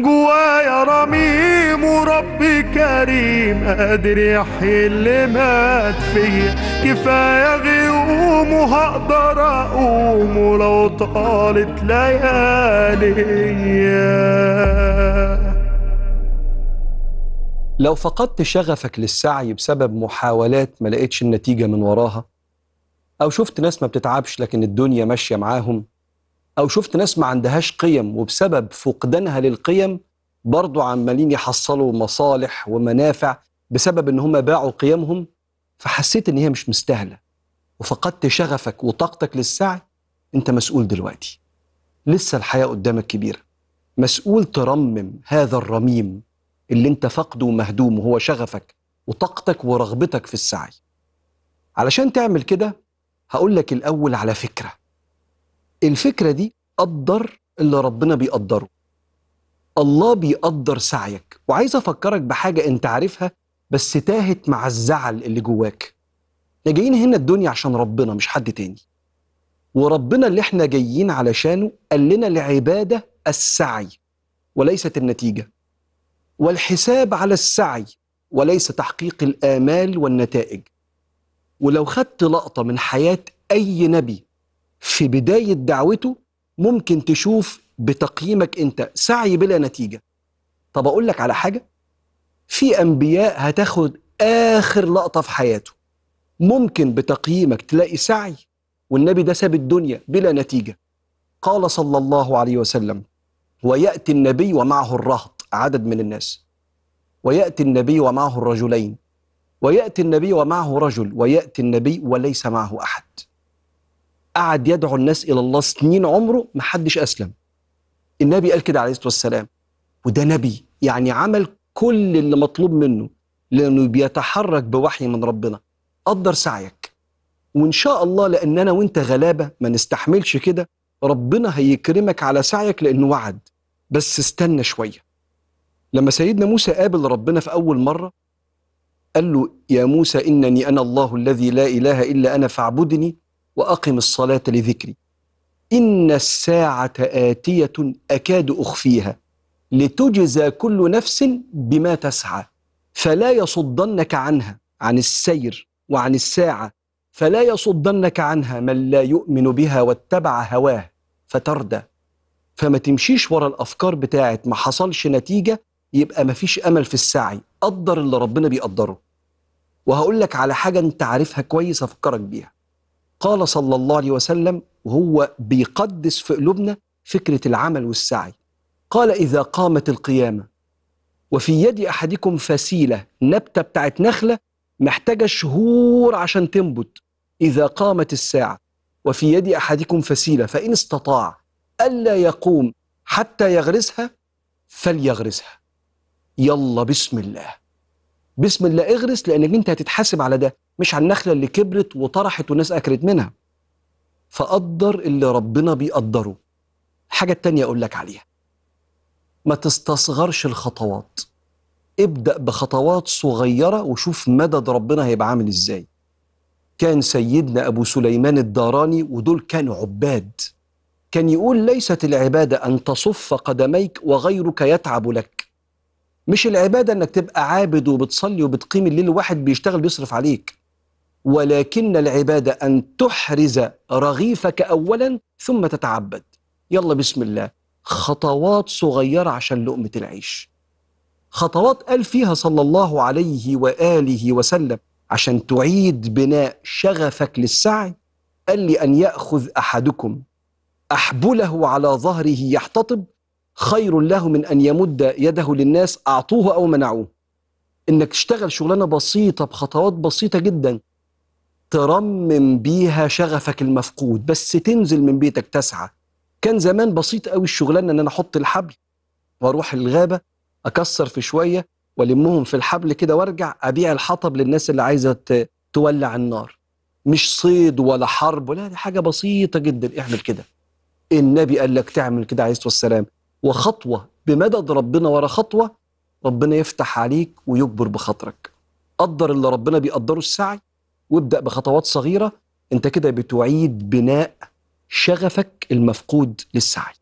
جوايا رميم وربي كريم قادر يحيي اللي مات فيا كفايه غيوم وهقدر اقوم ولو طالت ليالي لو فقدت شغفك للسعي بسبب محاولات ما لقيتش النتيجه من وراها او شفت ناس ما بتتعبش لكن الدنيا ماشيه معاهم أو شفت ناس ما عندهاش قيم وبسبب فقدانها للقيم برضو عمالين يحصلوا مصالح ومنافع بسبب إن هم باعوا قيمهم فحسيت إن هي مش مستاهلة وفقدت شغفك وطاقتك للسعي أنت مسؤول دلوقتي لسه الحياة قدامك كبيرة مسؤول ترمم هذا الرميم اللي أنت فقده ومهدوم وهو شغفك وطاقتك ورغبتك في السعي علشان تعمل كده هقول لك الأول على فكرة الفكرة دي قدر اللي ربنا بيقدره الله بيقدر سعيك وعايز افكرك بحاجه انت عارفها بس تاهت مع الزعل اللي جواك احنا جايين هنا الدنيا عشان ربنا مش حد تاني وربنا اللي احنا جايين علشانه قال لنا العباده السعي وليست النتيجه والحساب على السعي وليس تحقيق الامال والنتائج ولو خدت لقطه من حياه اي نبي في بدايه دعوته ممكن تشوف بتقييمك انت سعي بلا نتيجه طب اقول لك على حاجه في انبياء هتاخد اخر لقطه في حياته ممكن بتقييمك تلاقي سعي والنبي ده ساب الدنيا بلا نتيجه قال صلى الله عليه وسلم وياتي النبي ومعه الرهط عدد من الناس وياتي النبي ومعه الرجلين وياتي النبي ومعه رجل وياتي النبي وليس معه احد قعد يدعو الناس الى الله سنين عمره ما حدش اسلم النبي قال كده عليه الصلاه والسلام وده نبي يعني عمل كل اللي مطلوب منه لانه بيتحرك بوحي من ربنا قدر سعيك وان شاء الله لاننا وانت غلابه ما نستحملش كده ربنا هيكرمك على سعيك لانه وعد بس استنى شويه لما سيدنا موسى قابل ربنا في اول مره قال له يا موسى انني انا الله الذي لا اله الا انا فاعبدني وأقم الصلاة لذكري إن الساعة آتية أكاد أخفيها لتجزى كل نفس بما تسعى فلا يصدنك عنها عن السير وعن الساعة فلا يصدنك عنها من لا يؤمن بها واتبع هواه فتردى فما تمشيش ورا الأفكار بتاعت ما حصلش نتيجة يبقى ما فيش أمل في السعي قدر اللي ربنا بيقدره وهقول لك على حاجة أنت عارفها كويس أفكرك بيها قال صلى الله عليه وسلم وهو بيقدس في قلوبنا فكرة العمل والسعي قال إذا قامت القيامة وفي يد أحدكم فسيلة نبتة بتاعت نخلة محتاجة شهور عشان تنبت إذا قامت الساعة وفي يد أحدكم فسيلة فإن استطاع ألا يقوم حتى يغرسها فليغرسها يلا بسم الله بسم الله اغرس لأنك أنت هتتحاسب على ده مش على النخله اللي كبرت وطرحت والناس اكلت منها فقدر اللي ربنا بيقدره حاجه تانية اقول لك عليها ما تستصغرش الخطوات ابدا بخطوات صغيره وشوف مدد ربنا هيبقى عامل ازاي كان سيدنا ابو سليمان الداراني ودول كانوا عباد كان يقول ليست العباده ان تصف قدميك وغيرك يتعب لك مش العباده انك تبقى عابد وبتصلي وبتقيم الليل واحد بيشتغل بيصرف عليك ولكن العبادة أن تحرز رغيفك أولا ثم تتعبد يلا بسم الله خطوات صغيرة عشان لقمة العيش خطوات قال فيها صلى الله عليه وآله وسلم عشان تعيد بناء شغفك للسعي قال لي أن يأخذ أحدكم أحبله على ظهره يحتطب خير له من أن يمد يده للناس أعطوه أو منعوه إنك تشتغل شغلانة بسيطة بخطوات بسيطة جدا ترمم بيها شغفك المفقود بس تنزل من بيتك تسعى كان زمان بسيط قوي الشغلانه ان انا احط الحبل واروح الغابه اكسر في شويه والمهم في الحبل كده وارجع ابيع الحطب للناس اللي عايزه تولع النار مش صيد ولا حرب ولا دي حاجه بسيطه جدا اعمل كده النبي قال لك تعمل كده عليه الصلاه والسلام وخطوه بمدد ربنا ورا خطوه ربنا يفتح عليك ويجبر بخاطرك قدر اللي ربنا بيقدره السعي وابدأ بخطوات صغيرة أنت كده بتعيد بناء شغفك المفقود للسعي